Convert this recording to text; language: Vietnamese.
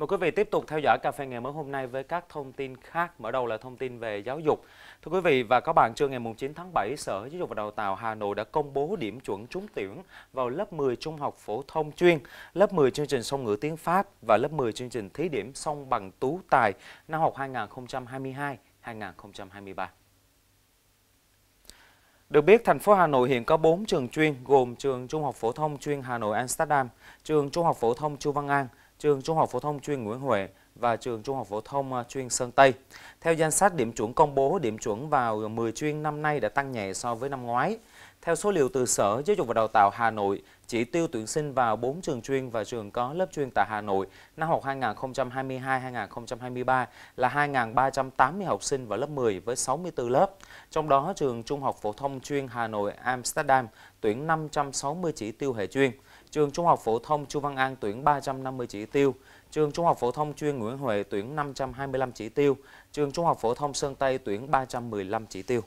Mời quý vị tiếp tục theo dõi Cà phê ngày mới hôm nay với các thông tin khác. Mở đầu là thông tin về giáo dục. Thưa quý vị và các bạn, trưa ngày 9 tháng 7, Sở Giáo dục và Đào tạo Hà Nội đã công bố điểm chuẩn trúng tuyển vào lớp 10 trung học phổ thông chuyên, lớp 10 chương trình song ngữ tiếng Pháp và lớp 10 chương trình thí điểm song bằng tú tài năm học 2022-2023. Được biết, thành phố Hà Nội hiện có 4 trường chuyên gồm trường Trung học phổ thông chuyên Hà Nội Amsterdam, trường Trung học phổ thông Chu Văn An, trường Trung học phổ thông chuyên Nguyễn Huệ và trường Trung học phổ thông à, chuyên Sơn Tây. Theo danh sách điểm chuẩn công bố, điểm chuẩn vào 10 chuyên năm nay đã tăng nhẹ so với năm ngoái. Theo số liệu từ Sở Giáo dục và Đào tạo Hà Nội, chỉ tiêu tuyển sinh vào 4 trường chuyên và trường có lớp chuyên tại Hà Nội năm học 2022-2023 là 2.380 học sinh vào lớp 10 với 64 lớp. Trong đó, trường Trung học Phổ thông chuyên Hà Nội Amsterdam tuyển 560 chỉ tiêu hệ chuyên, trường Trung học Phổ thông Chu Văn An tuyển 350 chỉ tiêu, trường Trung học Phổ thông chuyên Nguyễn Huệ tuyển 525 chỉ tiêu, trường Trung học Phổ thông Sơn Tây tuyển 315 chỉ tiêu.